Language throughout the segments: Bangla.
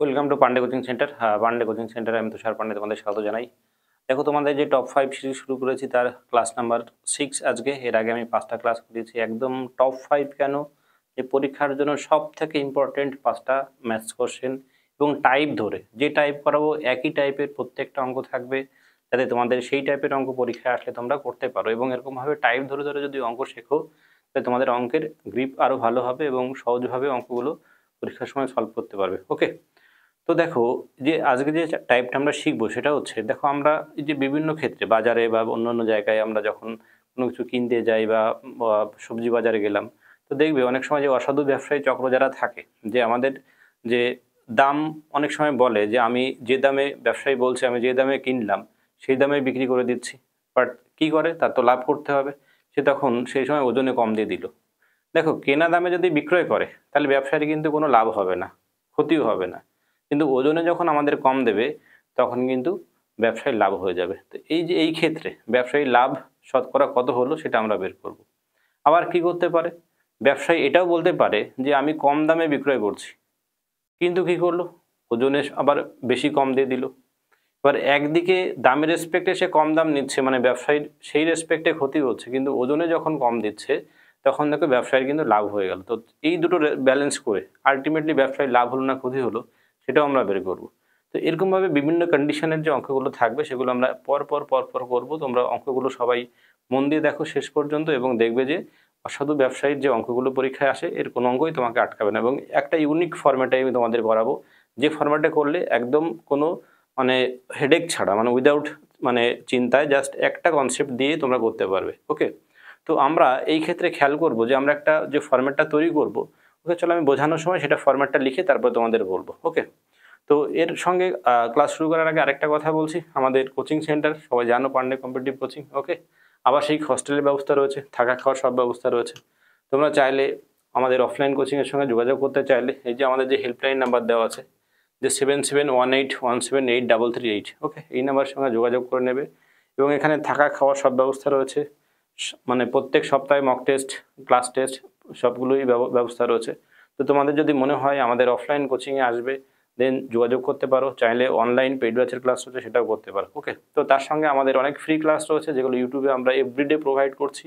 Welcome to Pandey coaching centre হ্যাঁ পান্ডে কোচিং সেন্টারে আমি তুষার পান্ডে তোমাদের স্বাগত জানাই দেখো তোমাদের যে টপ ফাইভ সিরিজ শুরু করেছি তার ক্লাস নাম্বার সিক্স আজকে এর আগে আমি পাঁচটা ক্লাস করেছি একদম টপ ফাইভ কেন যে পরীক্ষার জন্য সব থেকে ইম্পর্টেন্ট পাঁচটা ম্যাথস কোশ্চেন এবং টাইপ ধরে যে টাইপ করাবো একই টাইপের প্রত্যেকটা অঙ্ক থাকবে যাতে তোমাদের সেই টাইপের অঙ্ক পরীক্ষায় আসলে তোমরা করতে পারো এবং এরকমভাবে টাইপ ধরে ধরে যদি অঙ্ক শেখো তাহলে তোমাদের অঙ্কের গ্রিপ আরও ভালো হবে এবং সহজভাবে অঙ্কগুলো পরীক্ষার সময় সলভ করতে পারবে ওকে তো দেখো যে আজকে যে টাইপটা আমরা শিখবো সেটা হচ্ছে দেখো আমরা যে বিভিন্ন ক্ষেত্রে বাজারে বা অন্য অন্য জায়গায় আমরা যখন কোনো কিছু কিনতে যাই বা সবজি বাজারে গেলাম তো দেখবে অনেক সময় যে অসাধু ব্যবসায়ী চক্র যারা থাকে যে আমাদের যে দাম অনেক সময় বলে যে আমি যে দামে ব্যবসায়ী বলছে আমি যে দামে কিনলাম সেই দামে বিক্রি করে দিচ্ছি বাট কি করে তার তো লাভ করতে হবে সে তখন সেই সময় ওজনে কম দিয়ে দিল দেখো কেনা দামে যদি বিক্রয় করে তাহলে ব্যবসায়ী কিন্তু কোনো লাভ হবে না ক্ষতিও হবে না কিন্তু ওজনে যখন আমাদের কম দেবে তখন কিন্তু ব্যবসায় লাভ হয়ে যাবে তো এই যে এই ক্ষেত্রে ব্যবসায়ী লাভ শতকরা কত হলো সেটা আমরা বের করব। আবার কি করতে পারে ব্যবসায়ী এটাও বলতে পারে যে আমি কম দামে বিক্রয় করছি কিন্তু কি করলো ওজনে আবার বেশি কম দিয়ে দিল এবার একদিকে দামের রেসপেক্টে সে কম দাম নিচ্ছে মানে ব্যবসায়ীর সেই রেসপেক্টে ক্ষতি হচ্ছে কিন্তু ওজনে যখন কম দিচ্ছে তখন দেখো ব্যবসায়ীর কিন্তু লাভ হয়ে গেল তো এই দুটো ব্যালেন্স করে আলটিমেটলি ব্যবসায়ীর লাভ হলো না ক্ষতি হলো সেটাও আমরা বের করব তো এরকমভাবে বিভিন্ন কন্ডিশনের যে অঙ্কগুলো থাকবে সেগুলো আমরা পরপর পরপর করব তোমরা অঙ্কগুলো সবাই মন দিয়ে দেখো শেষ পর্যন্ত এবং দেখবে যে অসাধু ব্যবসায়ীর যে অঙ্কগুলো পরীক্ষায় আসে এর কোনো অঙ্কই তোমাকে আটকাবে না এবং একটা ইউনিক ফর্ম্যাটে আমি তোমাদের করাবো যে ফর্ম্যাটে করলে একদম কোনো মানে হেডেক ছাড়া মানে উইদাউট মানে চিন্তায় জাস্ট একটা কনসেপ্ট দিয়ে তোমরা করতে পারবে ওকে তো আমরা এই ক্ষেত্রে খেয়াল করব যে আমরা একটা যে ফর্ম্যাটটা তৈরি করব ওকে চলো আমি বোঝানোর সময় সেটা ফরম্যাটটা লিখে তারপর তোমাদের বলবো ওকে তো এর সঙ্গে ক্লাস শুরু করার আগে আরেকটা কথা বলছি আমাদের কোচিং সেন্টার সবাই জানো পান্ডে কম্পিটিভ কোচিং ওকে আবাসিক হস্টেলের ব্যবস্থা রয়েছে থাকা খাওয়ার সব ব্যবস্থা রয়েছে তোমরা চাইলে আমাদের অফলাইন কোচিংয়ের সঙ্গে যোগাযোগ করতে চাইলে এই যে আমাদের যে হেল্পলাইন নাম্বার দেওয়া আছে যে seven seven one eight one seven eight double three eight okay এই নাম্বারের সঙ্গে যোগাযোগ করে নেবে এবং এখানে থাকা খাওয়ার সব ব্যবস্থা রয়েছে মানে প্রত্যেক সপ্তাহে মক টেস্ট ক্লাস টেস্ট সবগুলোই ব্যবস্থা রয়েছে তো তোমাদের যদি মনে হয় আমাদের অফলাইন কোচিংয়ে আসবে দেন যোগাযোগ করতে পারো চাইলে অনলাইন পেড ব্যাচের ক্লাস রয়েছে সেটাও করতে পারো ওকে তো তার সঙ্গে আমাদের অনেক ফ্রি ক্লাস রয়েছে যেগুলো ইউটিউবে আমরা এভরিডে প্রোভাইড করছি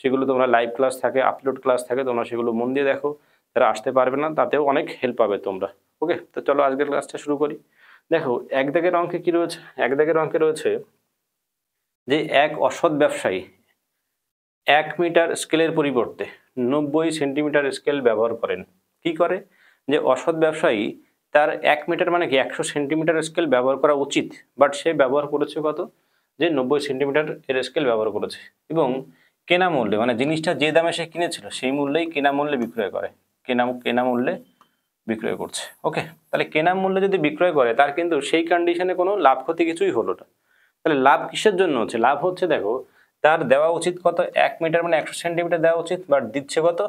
সেগুলো তোমরা লাইভ ক্লাস থাকে আপলোড ক্লাস থাকে তোমরা সেগুলো মন দিয়ে দেখো যারা আসতে পারবে না তাতেও অনেক হেল্প পাবে তোমরা ওকে তো চলো আজকের ক্লাসটা শুরু করি দেখো এক দেগের অঙ্কে কী রয়েছে এক দেগের অঙ্কে রয়েছে যে এক অসৎ ব্যবসায়ী এক মিটার স্কেলের পরিবর্তে নব্বই সেন্টিমিটার স্কেল ব্যবহার করেন কি করে যে অসৎ ব্যবসায়ী তার এক মিটার মানে কি একশো সেন্টিমিটার স্কেল ব্যবহার করা উচিত বাট সে ব্যবহার করেছে কত যে নব্বই সেন্টিমিটার এর স্কেল ব্যবহার করেছে এবং কেনা মূল্যে মানে জিনিসটা যে দামে সে কিনেছিল সেই মূল্যেই কেনা মূল্যে বিক্রয় করে কেনা কেনা মূল্যে বিক্রয় করছে ওকে তাহলে কেনা মূল্যে যদি বিক্রয় করে তার কিন্তু সেই কন্ডিশনে কোনো লাভ ক্ষতি কিছুই হলো না তাহলে লাভ কিসের জন্য হচ্ছে লাভ হচ্ছে দেখো তার দেওয়া উচিত কত এক মিটার মানে একশো সেন্টিমিটার দেওয়া উচিত বাট দিচ্ছে কত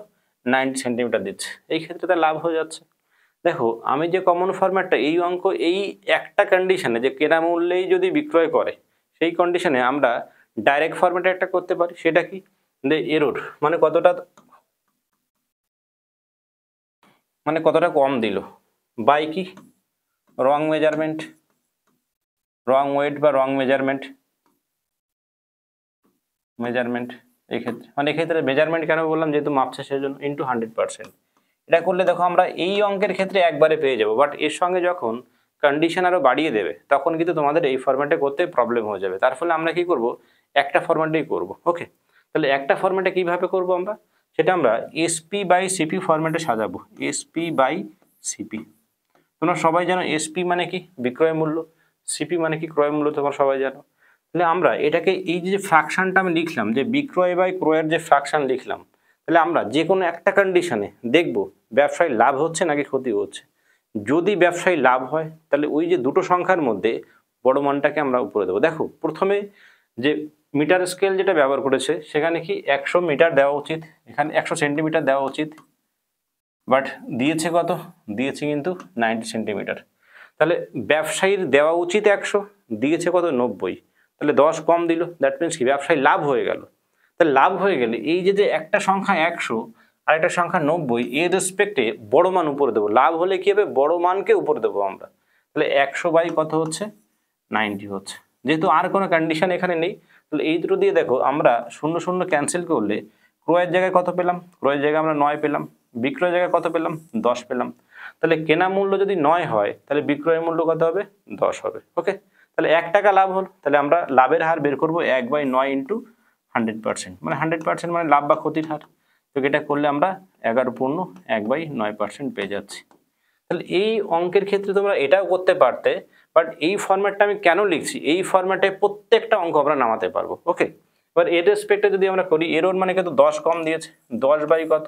নাইনটি সেন্টিমিটার দিচ্ছে এই ক্ষেত্রে তার লাভ হয়ে যাচ্ছে দেখো আমি যে কমন ফরম্যাটটা এই অঙ্ক এই একটা কন্ডিশনে যে কেনা মূল্যেই যদি বিক্রয় করে সেই কন্ডিশনে আমরা ডাইরেক্ট ফরম্যাটে একটা করতে পারি সেটা কি এরোর মানে কতটা মানে কতটা কম দিল বাই কি রং মেজারমেন্ট রং ওয়েট বা রং মেজারমেন্ট মেজারমেন্ট এই ক্ষেত্রে মানে এক্ষেত্রে মেজারমেন্ট কেন বললাম যেহেতু মাপছে সেজন্য ইন্টু হান্ড্রেড পার্সেন্ট এটা করলে দেখো আমরা এই অঙ্কের ক্ষেত্রে একবারে পেয়ে যাব বাট এর সঙ্গে যখন কন্ডিশন আরও বাড়িয়ে দেবে তখন কিন্তু তোমাদের এই ফরম্যাটে করতে প্রবলেম হয়ে যাবে তার ফলে আমরা কি করব একটা ফরম্যাটেই করব ওকে তাহলে একটা ফরম্যাটে কিভাবে করব আমরা সেটা আমরা এসপি বাই সিপি ফরম্যাটে সাজাবো এসপি বাই সিপি তোমরা সবাই জানো এসপি মানে কি বিক্রয় মূল্য সিপি মানে কি ক্রয় মূল্য তোমরা সবাই জানো তাহলে আমরা এটাকে এই যে ফ্র্যাকশানটা আমি লিখলাম যে বিক্রয় বাই ক্রয়ের যে ফ্র্যাকশান লিখলাম তাহলে আমরা যে কোনো একটা কন্ডিশনে দেখব ব্যবসায় লাভ হচ্ছে নাকি ক্ষতি হচ্ছে যদি ব্যবসায় লাভ হয় তাহলে ওই যে দুটো সংখ্যার মধ্যে বড় মানটাকে আমরা উপরে দেবো দেখো প্রথমে যে মিটার স্কেল যেটা ব্যবহার করেছে সেখানে কি একশো মিটার দেওয়া উচিত এখানে একশো সেন্টিমিটার দেওয়া উচিত বাট দিয়েছে কত দিয়েছে কিন্তু নাইনটি সেন্টিমিটার তাহলে ব্যবসায়ীর দেওয়া উচিত একশো দিয়েছে কত নব্বই তাহলে দশ কম দিল দ্যাট মিনস কি ব্যবসায় লাভ হয়ে গেল তাহলে লাভ হয়ে গেলে এই যে যে একটা সংখ্যা একশো আর একটা সংখ্যা নব্বই এর রেসপেক্টে বড় মান উপরে দেবো লাভ হলে কী হবে বড় মানকে উপরে দেবো আমরা তাহলে একশো বাই কত হচ্ছে নাইনটি হচ্ছে যেহেতু আর কোনো কন্ডিশন এখানে নেই তাহলে এই দুটো দিয়ে দেখো আমরা শূন্য শূন্য ক্যান্সেল করলে ক্রয়ের জায়গায় কত পেলাম ক্রয়ের জায়গায় আমরা নয় পেলাম বিক্রয়ের জায়গায় কত পেলাম দশ পেলাম তাহলে কেনা মূল্য যদি নয় হয় তাহলে বিক্রয় মূল্য কত হবে দশ হবে ওকে তাহলে এক টাকা লাভ হল তাহলে আমরা লাভের হার বের করবো এক বাই নয় ইন্টু হান্ড্রেড পার্সেন্ট মানে হান্ড্রেড পার্সেন্ট মানে লাভ বা ক্ষতির হার তো এটা করলে আমরা এগারো পূর্ণ এক বাই নয় পার্সেন্ট পেয়ে যাচ্ছি তাহলে এই অঙ্কের ক্ষেত্রে তোমরা এটাও করতে পারতে বাট এই ফর্ম্যাটটা আমি কেন লিখছি এই ফর্ম্যাটে প্রত্যেকটা অঙ্ক আমরা নামাতে পারবো ওকে এবার এর রেসপেক্টে যদি আমরা করি এরোর মানে কত দশ কম দিয়েছে দশ বাই কত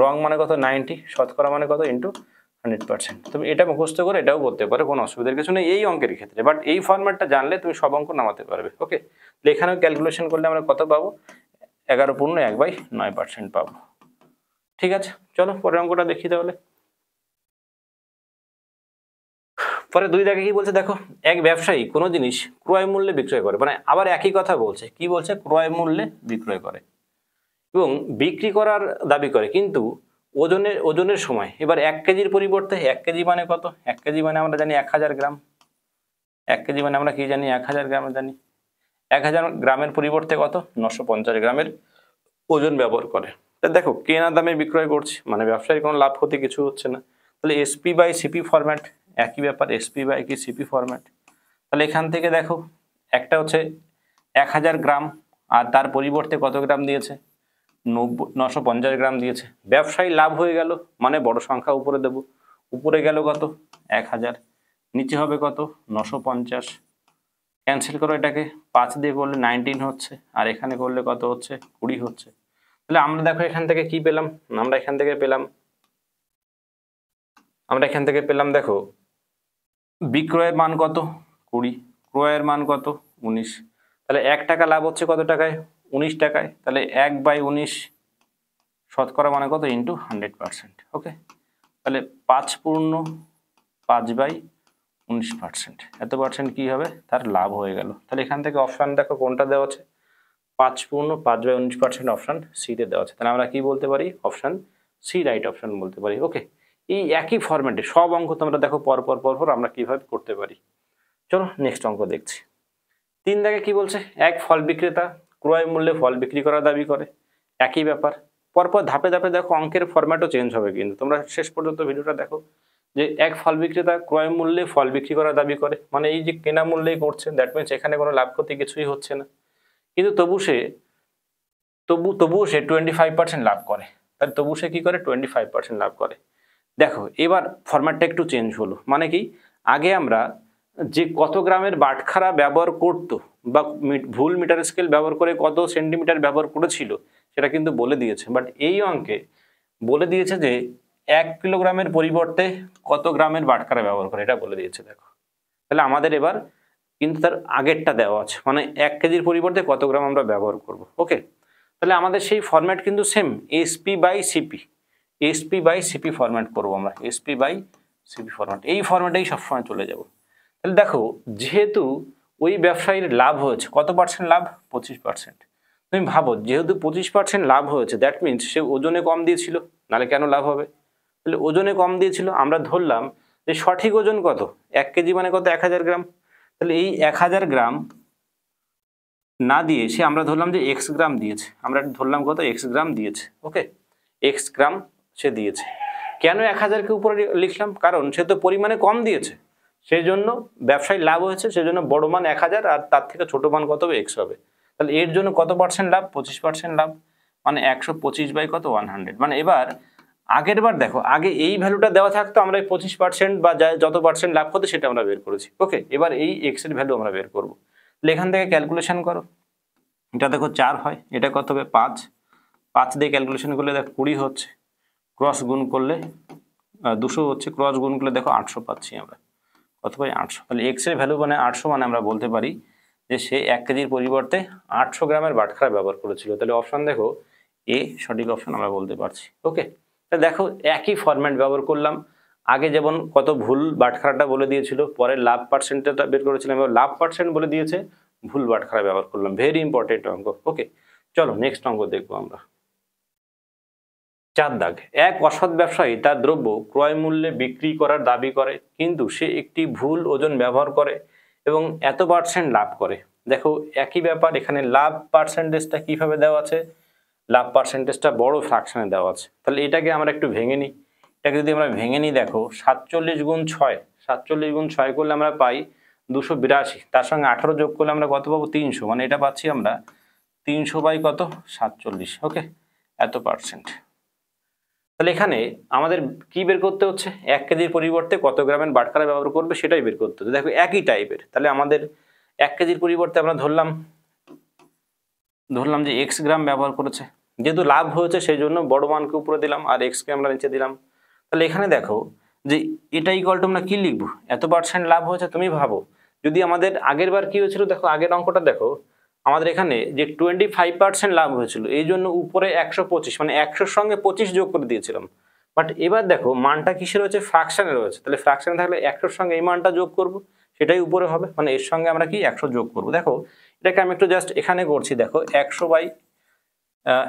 রং মানে কত নাইনটি শতকরা মানে কত ইন্টু হান্ড্রেড পার্সেন্ট তুমি এটা মুখস্থ করে এটাও করতে পারো কোনো অসুবিধার কিছু নেই এই অঙ্কের ক্ষেত্রে বাট এই ফর্ম্যাটটা জানলে তুমি সব অঙ্ক নামাতে পারবে ওকে এখানে ক্যালকুলেশন করলে আমরা কত পাবো এগারো পূর্ণ এক বাই নয় পার্সেন্ট পাবো ঠিক আছে চলো পরের অঙ্কটা দেখি তাহলে পরে দুই দেখে কি বলছে দেখো এক ব্যবসায়ী কোনো জিনিস ক্রয় মূল্যে বিক্রয় করে মানে আবার একই কথা বলছে কি বলছে ক্রয় মূল্যে বিক্রয় করে এবং বিক্রি করার দাবি করে কিন্তু ওজনের ওজনের সময় এবার এক কেজির পরিবর্তে এক কেজি মানে কত এক কেজি মানে আমরা জানি এক হাজার গ্রাম এক কেজি মানে আমরা কি জানি এক হাজার গ্রাম জানি এক হাজার গ্রামের পরিবর্তে কত নশো পঞ্চাশ গ্রামের ওজন ব্যবহার করে তা দেখো কেনা দামে বিক্রয় করছি মানে ব্যবসায়ীর কোনো লাভ ক্ষতি কিছু হচ্ছে না তাহলে এসপি বাই সিপি ফরম্যাট একই ব্যাপার এসপি বাই কি সিপি ফরম্যাট তাহলে এখান থেকে দেখো একটা হচ্ছে এক হাজার গ্রাম আর তার পরিবর্তে কত গ্রাম দিয়েছে নব্বই নশো পঞ্চাশ গ্রাম দিয়েছে ব্যবসায়ী লাভ হয়ে গেল মানে বড় সংখ্যা উপরে দেব উপরে গেল কত এক হাজার নিচে হবে কত নশো পঞ্চাশ ক্যান্সেল করো এটাকে পাঁচ দিয়ে করলে নাইনটিন হচ্ছে আর এখানে করলে কত হচ্ছে কুড়ি হচ্ছে তাহলে আমরা দেখো এখান থেকে কি পেলাম আমরা এখান থেকে পেলাম আমরা এখান থেকে পেলাম দেখো বিক্রয়ের মান কত কুড়ি ক্রয়ের মান কত উনিশ তাহলে এক টাকা লাভ হচ্ছে কত টাকায় উনিশ টাকায় তাহলে এক বাই উনিশ শতকরা মানে কত ইন্টু হান্ড্রেড পারসেন্ট ওকে তাহলে পাঁচ পূর্ণ পাঁচ বাই উনিশ পার্সেন্ট এত পার্সেন্ট কী হবে তার লাভ হয়ে গেল তাহলে এখান থেকে অপশান দেখো কোনটা দেওয়া আছে পাঁচ পূর্ণ পাঁচ বাই উনিশ পার্সেন্ট অপশান সিতে দেওয়া আছে তাহলে আমরা কি বলতে পারি অপশান সি রাইট অপশান বলতে পারি ওকে এই একই ফরম্যাটে সব অঙ্ক তোমরা দেখো পরপর পরপর আমরা কীভাবে করতে পারি চলো নেক্সট অঙ্ক দেখছি তিন দেখে কি বলছে এক ফল বিক্রেতা ক্রয় মূল্যে ফল বিক্রি করার দাবি করে একই ব্যাপার পরপর ধাপে ধাপে দেখো অঙ্কের ফরম্যাটও চেঞ্জ হবে কিন্তু তোমরা শেষ পর্যন্ত ভিডিওটা দেখো যে এক ফল বিক্রেতা ক্রয় মূল্যে ফল বিক্রি করার দাবি করে মানে এই যে কেনা মূল্যেই করছে দ্যাট মিনস এখানে কোনো লাভ ক্ষতি কিছুই হচ্ছে না কিন্তু তবু সে তবু তবুও সে টোয়েন্টি ফাইভ পার্সেন্ট লাভ করে তাহলে তবু সে কী করে টোয়েন্টি ফাইভ পার্সেন্ট লাভ করে দেখো এবার ফরম্যাটটা একটু চেঞ্জ হলো মানে কি আগে আমরা যে কত গ্রামের বাটখারা ব্যবহার করতো বা ভুল মিটার স্কেল ব্যবহার করে কত সেন্টিমিটার ব্যবহার করেছিল সেটা কিন্তু বলে দিয়েছে বাট এই অঙ্কে বলে দিয়েছে যে এক কিলোগ্রামের পরিবর্তে কত গ্রামের বাটখারা ব্যবহার করে এটা বলে দিয়েছে দেখো তাহলে আমাদের এবার কিন্তু তার আগেরটা দেওয়া আছে মানে এক কেজির পরিবর্তে কত গ্রাম আমরা ব্যবহার করব ওকে তাহলে আমাদের সেই ফরম্যাট কিন্তু same SP by CP SP by CP format করব আমরা এসপি বাই সিপি ফরম্যাট এই ফরম্যাটেই সবসময় চলে যাব তাহলে দেখো যেহেতু ওই ব্যবসায়ীর লাভ হয়েছে কত পার্সেন্ট লাভ পঁচিশ পার্সেন্ট তুমি ভাবো যেহেতু পঁচিশ পার্সেন্ট লাভ হয়েছে দ্যাট মিনস সে ওজনে কম দিয়েছিল নাহলে কেন লাভ হবে তাহলে ওজনে কম দিয়েছিল আমরা ধরলাম যে সঠিক ওজন কত এক কেজি মানে কত এক হাজার গ্রাম তাহলে এই এক হাজার গ্রাম না দিয়ে সে আমরা ধরলাম যে এক্স গ্রাম দিয়েছে আমরা ধরলাম কত এক্স গ্রাম দিয়েছে ওকে এক্স গ্রাম সে দিয়েছে কেন এক হাজারকে উপরে লিখলাম কারণ সে তো পরিমাণে কম দিয়েছে সেই জন্য ব্যবসায় লাভ হয়েছে সেই জন্য বড় মান এক হাজার আর তার থেকে ছোট মান কত হবে এক্স হবে তাহলে এর জন্য কত পার্সেন্ট লাভ পঁচিশ পার্সেন্ট লাভ মানে একশো পঁচিশ বাই কত ওয়ান হান্ড্রেড মানে এবার আগের বার দেখো আগে এই ভ্যালুটা দেওয়া থাকতো আমরা এই পঁচিশ পার্সেন্ট বা যা যত পার্সেন্ট লাভ করতো সেটা আমরা বের করেছি ওকে এবার এই এক্সের ভ্যালু আমরা বের করব তাহলে এখান থেকে ক্যালকুলেশন করো এটা দেখো চার হয় এটা কত হবে পাঁচ পাঁচ দিয়ে ক্যালকুলেশন করলে দেখো কুড়ি হচ্ছে ক্রস গুণ করলে দুশো হচ্ছে ক্রস গুণ করলে দেখো আটশো পাচ্ছি আমরা অথবা আটশো তাহলে এক্স এর ভ্যালু মানে আটশো মানে আমরা বলতে পারি যে সে এক কেজির পরিবর্তে আটশো গ্রামের বাটখারা ব্যবহার করেছিল তাহলে অপশান দেখো এ সঠিক অপশন আমরা বলতে পারছি ওকে তা দেখো একই ফরম্যাট ব্যবহার করলাম আগে যেমন কত ভুল বাটখারাটা বলে দিয়েছিল পরে লাভ পার্সেন্টটা বের করেছিলাম এবার লাভ পার্সেন্ট বলে দিয়েছে ভুল বাটখারা ব্যবহার করলাম ভেরি ইম্পর্টেন্ট অঙ্ক ওকে চলো নেক্সট অঙ্ক দেখবো আমরা চার দাগ এক অসৎ ব্যবসায়ী তার দ্রব্য ক্রয় মূল্যে বিক্রি করার দাবি করে কিন্তু সে একটি ভুল ওজন ব্যবহার করে এবং এত পার্সেন্ট লাভ করে দেখো একই ব্যাপার এখানে লাভ পার্সেন্টেজটা কিভাবে দেওয়া আছে লাভ পার্সেন্টেজটা বড় ফ্রাকশানে দেওয়া আছে তাহলে এটাকে আমরা একটু ভেঙে নিই এটাকে যদি আমরা ভেঙে নিই দেখো সাতচল্লিশ গুণ ছয় সাতচল্লিশ গুণ ছয় করলে আমরা পাই দুশো বিরাশি তার সঙ্গে আঠারো যোগ করলে আমরা কত পাবো তিনশো মানে এটা পাচ্ছি আমরা তিনশো বাই কত সাতচল্লিশ ওকে এত পার্সেন্ট তাহলে এখানে আমাদের কি বের করতে হচ্ছে এক কেজির পরিবর্তে কত গ্রামের বাটখারা ব্যবহার করবে সেটাই বের করতে হচ্ছে দেখো একই টাইপের তাহলে আমাদের এক কেজির পরিবর্তে আমরা ধরলাম ধরলাম যে এক্স গ্রাম ব্যবহার করেছে যেহেতু লাভ হয়েছে সেই জন্য বড় মানকে উপরে দিলাম আর এক্সকে আমরা নিচে দিলাম তাহলে এখানে দেখো যে এটা ইকুয়াল আমরা কী লিখবো এত পার্সেন্ট লাভ হয়েছে তুমি ভাবো যদি আমাদের আগের বার কী হয়েছিল দেখো আগের অঙ্কটা দেখো আমাদের এখানে যে টোয়েন্টি ফাইভ পার্সেন্ট লাভ হয়েছিল এই জন্য উপরে একশো পঁচিশ মানে একশোর সঙ্গে পঁচিশ যোগ করে দিয়েছিলাম বাট এবার দেখো মানটা কিসে রয়েছে ফ্র্যাকশানে রয়েছে তাহলে ফ্র্যাকশানে থাকলে একশোর সঙ্গে এই মানটা যোগ করব সেটাই উপরে হবে মানে এর সঙ্গে আমরা কি একশো যোগ করব দেখো এটাকে আমি একটু জাস্ট এখানে করছি দেখো একশো বাই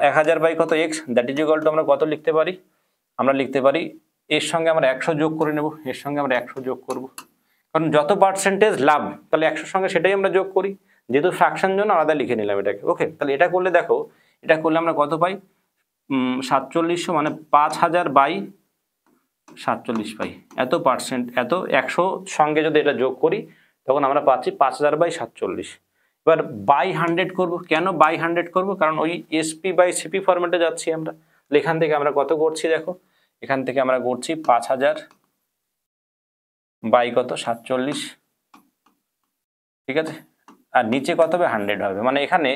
এক হাজার বাই কত x that is equal to আমরা কত লিখতে পারি আমরা লিখতে পারি এর সঙ্গে আমরা একশো যোগ করে নেব এর সঙ্গে আমরা একশো যোগ করব কারণ যত পার্সেন্টেজ লাভ তাহলে একশোর সঙ্গে সেটাই আমরা যোগ করি যেহেতু ফ্র্যাকশন জন্য আলাদা লিখে নিলাম এটাকে ওকে তাহলে এটা করলে দেখো এটা করলে আমরা কত পাই সাতচল্লিশশো মানে পাঁচ হাজার বাই সাতচল্লিশ পাই এত পার্সেন্ট এত একশো সঙ্গে যদি এটা যোগ করি তখন আমরা পাচ্ছি পাঁচ হাজার বাই সাতচল্লিশ এবার বাই হান্ড্রেড করবো কেন বাই হান্ড্রেড করবো কারণ ওই এসপি বাই সিপি ফরম্যাটে যাচ্ছি আমরা এখান থেকে আমরা কত করছি দেখো এখান থেকে আমরা করছি পাঁচ হাজার বাই কত সাতচল্লিশ ঠিক আছে আর নিচে কত হবে হান্ড্রেড হবে মানে এখানে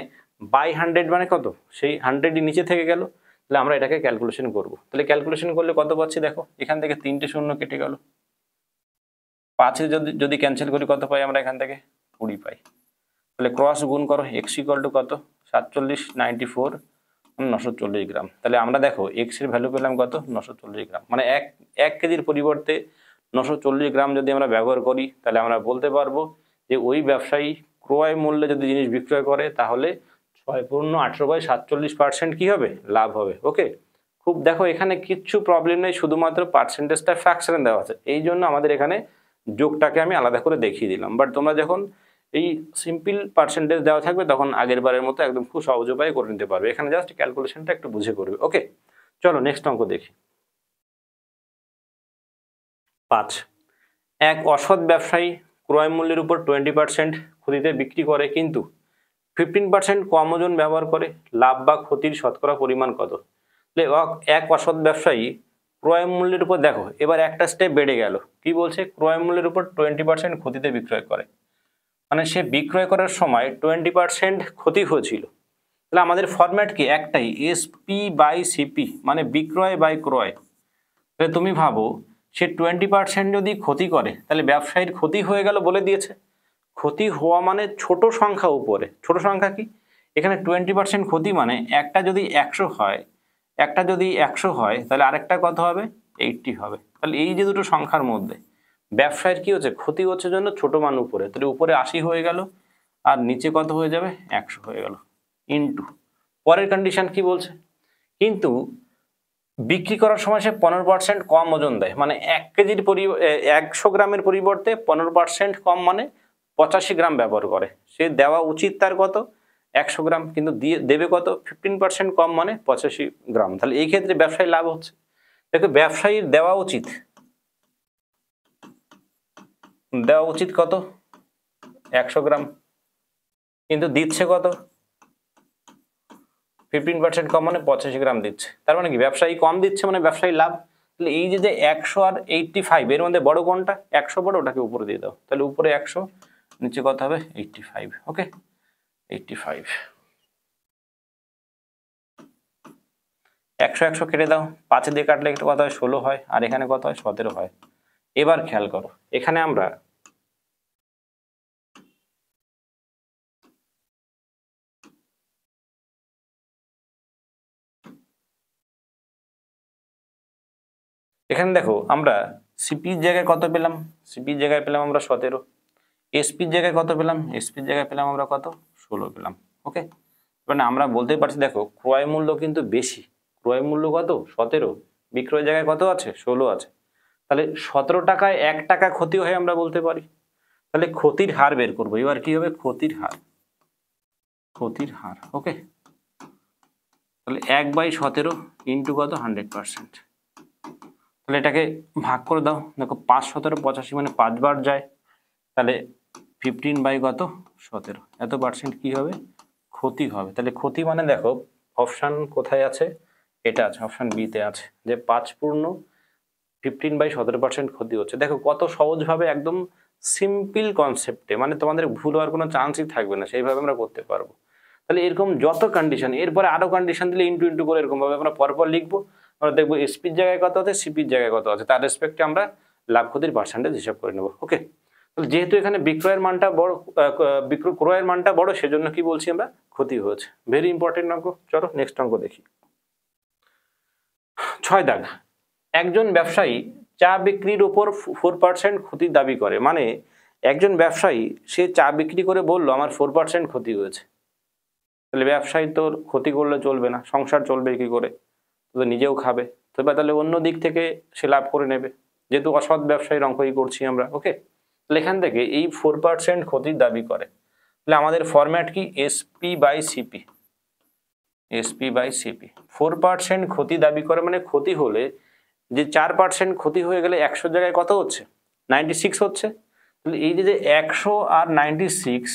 বাই হান্ড্রেড মানে কত সেই হান্ড্রেডই নিচে থেকে গেল তাহলে আমরা এটাকে ক্যালকুলেশন করব তাহলে ক্যালকুলেশন করলে কত পাচ্ছি দেখো এখান থেকে তিনটে শূন্য কেটে গেল পাঁচে যদি যদি ক্যান্সেল করি কত পাই আমরা এখান থেকে কুড়ি পাই তাহলে ক্রস গুণ করো এক্স ইকল টু কত সাতচল্লিশ নাইনটি ফোর নশো চল্লিশ গ্রাম তাহলে আমরা দেখো এক্সের ভ্যালু পেলাম কত নশো চল্লিশ গ্রাম মানে এক এক কেজির পরিবর্তে নশো চল্লিশ গ্রাম যদি আমরা ব্যবহার করি তাহলে আমরা বলতে পারবো যে ওই ব্যবসায়ী ক্রয় মূল্যে যদি জিনিস বিক্রয় করে তাহলে ছয় পূর্ণ আঠেরো বাই সাতচল্লিশ পার্সেন্ট কী হবে লাভ হবে ওকে খুব দেখো এখানে কিচ্ছু প্রবলেম নেই শুধুমাত্র পার্সেন্টেজটা ফ্যাকশানে দেওয়া আছে এই জন্য আমাদের এখানে যোগটাকে আমি আলাদা করে দেখিয়ে দিলাম বাট তোমরা যখন এই সিম্পল পার্সেন্টেজ দেওয়া থাকবে তখন আগের বারের মতো একদম খুব সহজ উপায়ে করে নিতে পারবে এখানে জাস্ট ক্যালকুলেশনটা একটু বুঝে করবে ওকে চলো নেক্সট অঙ্ক দেখি পাঁচ এক অসৎ ব্যবসায়ী ক্রয় মূল্যের উপর টোয়েন্টি পার্সেন্ট ক্ষতিতে বিক্রি করে কিন্তু ফিফটিন পার্সেন্ট কম ওজন ব্যবহার করে লাভ বা ক্ষতির শতকরা পরিমাণ কত তাহলে এক অসৎ ব্যবসায়ী ক্রয় মূল্যের উপর দেখো এবার একটা স্টেপ বেড়ে গেল কি বলছে ক্রয় মূল্যের উপর টোয়েন্টি পার্সেন্ট ক্ষতিতে বিক্রয় করে মানে সে বিক্রয় করার সময় টোয়েন্টি পার্সেন্ট ক্ষতি হয়েছিল তাহলে আমাদের ফরম্যাট কি একটাই এসপি বাই সিপি মানে বিক্রয় বাই ক্রয় তাহলে তুমি ভাবো সে টোয়েন্টি পার্সেন্ট যদি ক্ষতি করে তাহলে ব্যবসায়ীর ক্ষতি হয়ে গেল বলে দিয়েছে ক্ষতি হওয়া মানে ছোট সংখ্যা উপরে ছোট সংখ্যা কি এখানে টোয়েন্টি পার্সেন্ট ক্ষতি মানে একটা যদি একশো হয় একটা যদি একশো হয় তাহলে আরেকটা কত হবে এইটটি হবে তাহলে এই যে দুটো সংখ্যার মধ্যে ব্যবসায়ীর কি হচ্ছে ক্ষতি হচ্ছে জন্য ছোট মান উপরে তাহলে উপরে আশি হয়ে গেল আর নিচে কত হয়ে যাবে একশো হয়ে গেল ইন্টু পরের কন্ডিশন কি বলছে কিন্তু বিক্রি করার সময় সে পনেরো পার্সেন্ট কম ওজন দেয় মানে এক কেজির পরি একশো গ্রামের পরিবর্তে পনেরো পার্সেন্ট কম মানে পঁচাশি গ্রাম ব্যবহার করে সে দেওয়া উচিত তার কত একশো গ্রাম কিন্তু দিয়ে দেবে কত ফিফটিন পার্সেন্ট কম মানে পঁচাশি গ্রাম তাহলে এই ক্ষেত্রে ব্যবসায়ী লাভ হচ্ছে দেখো ব্যবসায়ীর দেওয়া উচিত দেওয়া উচিত কত একশো গ্রাম কিন্তু দিচ্ছে কত ফিফটিন পার্সেন্ট কম মানে পঁচাশি গ্রাম দিচ্ছে তার মানে কি ব্যবসায়ী কম দিচ্ছে মানে ব্যবসায়ী লাভ তাহলে এই যে যে একশো আর এইটটি ফাইভ এর মধ্যে বড় কোনটা একশো বড় ওটাকে উপরে দিয়ে দাও তাহলে উপরে একশো নিচে কত হবে eighty five okay eighty five একশো একশো কেটে দাও পাঁচে দিয়ে কাটলে একটু কত হয় ষোলো হয় আর এখানে কত হয় সতেরো হয় এবার খেয়াল করো এখানে আমরা এখানে দেখো আমরা সিপির জায়গায় কত পেলাম সিপির জায়গায় পেলাম আমরা সতেরো এসপির জায়গায় কত পেলাম এসপির জায়গায় পেলাম আমরা কত ষোলো পেলাম ওকে মানে আমরা বলতেই পারছি দেখো ক্রয় মূল্য কিন্তু বেশি ক্রয় মূল্য কত সতেরো বিক্রয় জায়গায় কত আছে ষোলো আছে তাহলে সতেরো টাকায় এক টাকা ক্ষতি হয় আমরা বলতে পারি তাহলে ক্ষতির হার বের করবো এবার কি হবে ক্ষতির হার ক্ষতির হার ওকে তাহলে এক বাই সতেরো ইন্টু কত হান্ড্রেড পারসেন্ট তাহলে এটাকে ভাগ করে দাও দেখো পাঁচ সতেরো পঁচাশি মানে পাঁচবার যায় তাহলে ফিফটিন বাই কত সতেরো এত পার্সেন্ট কী হবে ক্ষতি হবে তাহলে ক্ষতি মানে দেখো অপশান কোথায় আছে এটা আছে অপশান বিতে আছে যে পাঁচ পূর্ণ ফিফটিন বাই সতেরো পার্সেন্ট ক্ষতি হচ্ছে দেখো কত সহজভাবে একদম সিম্পল কনসেপ্টে মানে তোমাদের ভুল হওয়ার কোনো চান্সই থাকবে না সেইভাবে আমরা করতে পারবো তাহলে এরকম যত কন্ডিশন এরপরে আরো কন্ডিশন দিলে ইন্টু ইন্টু করে এরকমভাবে আমরা পরপর লিখবো আমরা দেখবো এসপির জায়গায় কত আছে সিপির জায়গায় কত আছে তার রেসপেক্টে আমরা লাভ ক্ষতির পার্সেন্টেজ হিসাব করে নেবো ওকে যেহেতু এখানে বিক্রয়ের মানটা বড় বিক্রয় ক্রয়ের মানটা বড় সেজন্য কি বলছি আমরা ক্ষতি হয়েছে ভেরি ইম্পর্টেন্ট অঙ্ক চলো নেক্সট অঙ্ক দেখি ছয় দাগ একজন ব্যবসায়ী চা বিক্রির ওপর ফোর পার্সেন্ট ক্ষতি দাবি করে মানে একজন ব্যবসায়ী সে চা বিক্রি করে বলল আমার ফোর পার্সেন্ট ক্ষতি হয়েছে তাহলে ব্যবসায় তোর ক্ষতি করলে চলবে না সংসার চলবে কি করে তো নিজেও খাবে তো তাহলে অন্য দিক থেকে সে লাভ করে নেবে যেহেতু অসৎ ব্যবসায়ীর অঙ্কই করছি আমরা ওকে তাহলে এখান থেকে এই ফোর পার্সেন্ট ক্ষতির দাবি করে তাহলে আমাদের ফরম্যাট কি SP by CP SP by CP four percent ক্ষতি দাবি করে মানে ক্ষতি হলে যে চার পার্সেন্ট ক্ষতি হয়ে গেলে একশো জায়গায় কত হচ্ছে নাইনটি সিক্স হচ্ছে তাহলে এই যে একশো আর নাইনটি সিক্স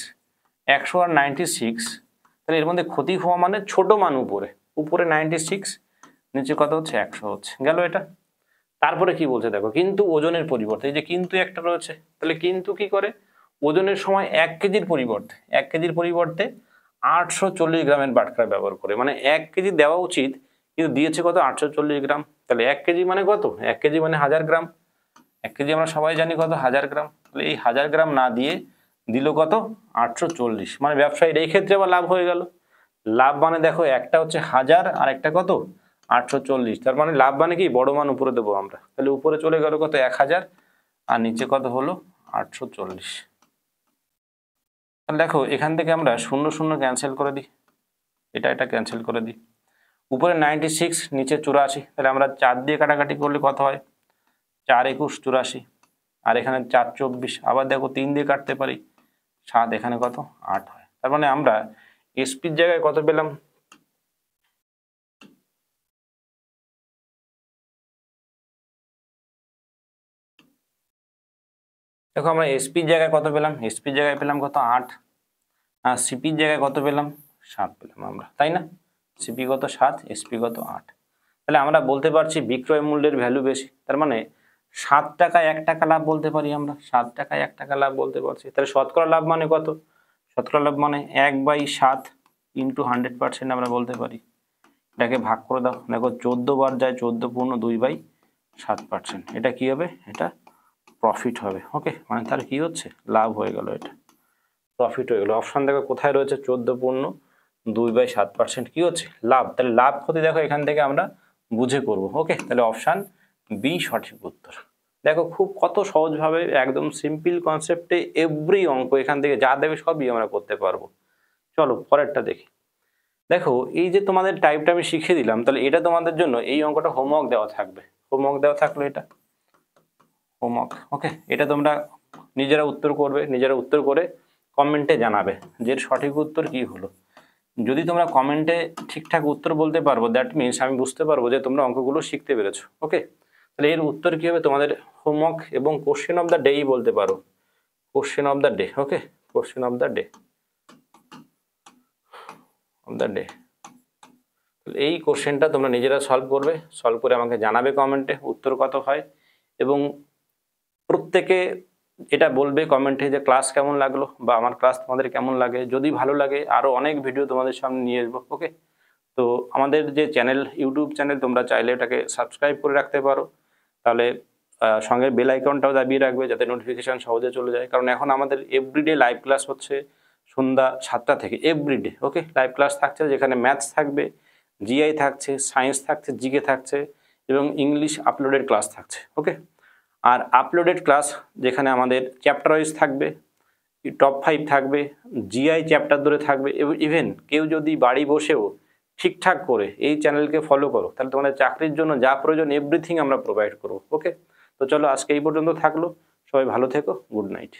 একশো আর নাইনটি সিক্স তাহলে এর মধ্যে ক্ষতি হওয়া মানে ছোট মান উপরে উপরে নাইনটি সিক্স নিচে কত হচ্ছে একশো হচ্ছে গেল এটা তারপরে কি বলছে দেখো কিন্তু ওজনের পরিবর্তে এই যে কিন্তু একটা রয়েছে তাহলে কিন্তু কি করে ওজনের সময় এক কেজির পরিবর্তে এক কেজির পরিবর্তে আটশো চল্লিশ গ্রামের বাটখারা ব্যবহার করে মানে এক কেজি দেওয়া উচিত কিন্তু দিয়েছে কত আটশো চল্লিশ গ্রাম তাহলে এক কেজি মানে কত এক কেজি মানে হাজার গ্রাম এক কেজি আমরা সবাই জানি কত হাজার গ্রাম তাহলে এই হাজার গ্রাম না দিয়ে দিল কত আটশো চল্লিশ মানে ব্যবসায়ীর এই ক্ষেত্রে আবার লাভ হয়ে গেল লাভ মানে দেখো একটা হচ্ছে হাজার আর একটা কত আটশো চল্লিশ তার মানে লাভ মানে কি বড় মান উপরে দেবো আমরা তাহলে উপরে চলে গেল কত এক হাজার আর নিচে কত হলো আটশো চল্লিশ দেখো এখান থেকে আমরা শূন্য শূন্য ক্যান্সেল করে দিই এটা এটা ক্যান্সেল করে দিই উপরে নাইনটি সিক্স নিচে চুরাশি তাহলে আমরা চার দিয়ে কাটাকাটি করলে কত হয় চার একুশ চুরাশি আর এখানে চার চব্বিশ আবার দেখো তিন দিয়ে কাটতে পারি সাত এখানে কত আট হয় তার মানে আমরা এসপির জায়গায় কত পেলাম দেখো আমরা এসপির জায়গায় কত পেলাম এসপির জায়গায় পেলাম কত আট আর সিপির জায়গায় কত পেলাম সাত পেলাম আমরা তাই না সিপি কত সাত এসপি কত আট তাহলে আমরা বলতে পারছি বিক্রয় মূল্যের ভ্যালু বেশি তার মানে সাত টাকায় এক টাকা লাভ বলতে পারি আমরা সাত টাকায় এক টাকা লাভ বলতে পারছি তাহলে শতকরা লাভ মানে কত শতকরা লাভ মানে এক বাই সাত ইন্টু হান্ড্রেড পার্সেন্ট আমরা বলতে পারি এটাকে ভাগ করে দাও দেখো চোদ্দো বার যায় চোদ্দো পূর্ণ দুই বাই সাত পার্সেন্ট এটা কি হবে এটা প্রফিট হবে ওকে মানে তার কি হচ্ছে লাভ হয়ে গেল এটা প্রফিট হয়ে গেলো অপশান দেখো কোথায় রয়েছে চোদ্দো পূর্ণ দুই বাই সাত পার্সেন্ট কী হচ্ছে লাভ তাহলে লাভ ক্ষতি দেখো এখান থেকে আমরা বুঝে করব ওকে তাহলে অপশান বি সঠিক উত্তর দেখো খুব কত সহজভাবে একদম সিম্পল কনসেপ্টে এভরি অঙ্ক এখান থেকে যা দেবে সবই আমরা করতে পারবো চলো পরেরটা দেখি দেখো এই যে তোমাদের টাইপটা আমি শিখিয়ে দিলাম তাহলে এটা তোমাদের জন্য এই অঙ্কটা হোমওয়ার্ক দেওয়া থাকবে হোমওয়ার্ক দেওয়া থাকলো এটা হোমওয়ার্ক ওকে এটা তোমরা নিজেরা উত্তর করবে নিজেরা উত্তর করে কমেন্টে জানাবে যে সঠিক উত্তর কি হলো যদি তোমরা কমেন্টে ঠিকঠাক উত্তর বলতে পারবো দ্যাট মিনস আমি বুঝতে পারবো যে তোমরা অঙ্কগুলো শিখতে পেরেছো ওকে তাহলে এর উত্তর কী হবে তোমাদের হোমওয়ার্ক এবং কোশ্চেন অফ দ্য ডেই বলতে পারো question of the day okay question of the day of the day এই কোশ্চেনটা তোমরা নিজেরা সলভ করবে সলভ করে আমাকে জানাবে কমেন্টে উত্তর কত হয় এবং প্রত্যেকে এটা বলবে কমেন্টে যে ক্লাস কেমন লাগলো বা আমার ক্লাস তোমাদের কেমন লাগে যদি ভালো লাগে আরও অনেক ভিডিও তোমাদের সামনে নিয়ে আসবো ওকে তো আমাদের যে চ্যানেল ইউটিউব চ্যানেল তোমরা চাইলে এটাকে সাবস্ক্রাইব করে রাখতে পারো তাহলে সঙ্গে বেল আইকনটাও দাবিয়ে রাখবে যাতে নোটিফিকেশান সহজে চলে যায় কারণ এখন আমাদের এভরিডে লাইভ ক্লাস হচ্ছে সন্ধ্যা সাতটা থেকে এভরিডে ওকে লাইভ ক্লাস থাকছে যেখানে ম্যাথস থাকবে জিআই থাকছে সায়েন্স থাকছে জিকে থাকছে এবং ইংলিশ আপলোডেড ক্লাস থাকছে ওকে আর আপলোডেড ক্লাস যেখানে আমাদের চ্যাপ্টার ওয়াইজ থাকবে টপ ফাইভ থাকবে জিআই চ্যাপ্টার ধরে থাকবে এবং ইভেন কেউ যদি বাড়ি বসেও ঠিকঠাক করে এই চ্যানেলকে ফলো করো তাহলে তোমাদের চাকরির জন্য যা প্রয়োজন এভরিথিং আমরা প্রোভাইড করবো ওকে তো চলো আজকে এই পর্যন্ত থাকলো সবাই ভালো থেকো গুড নাইট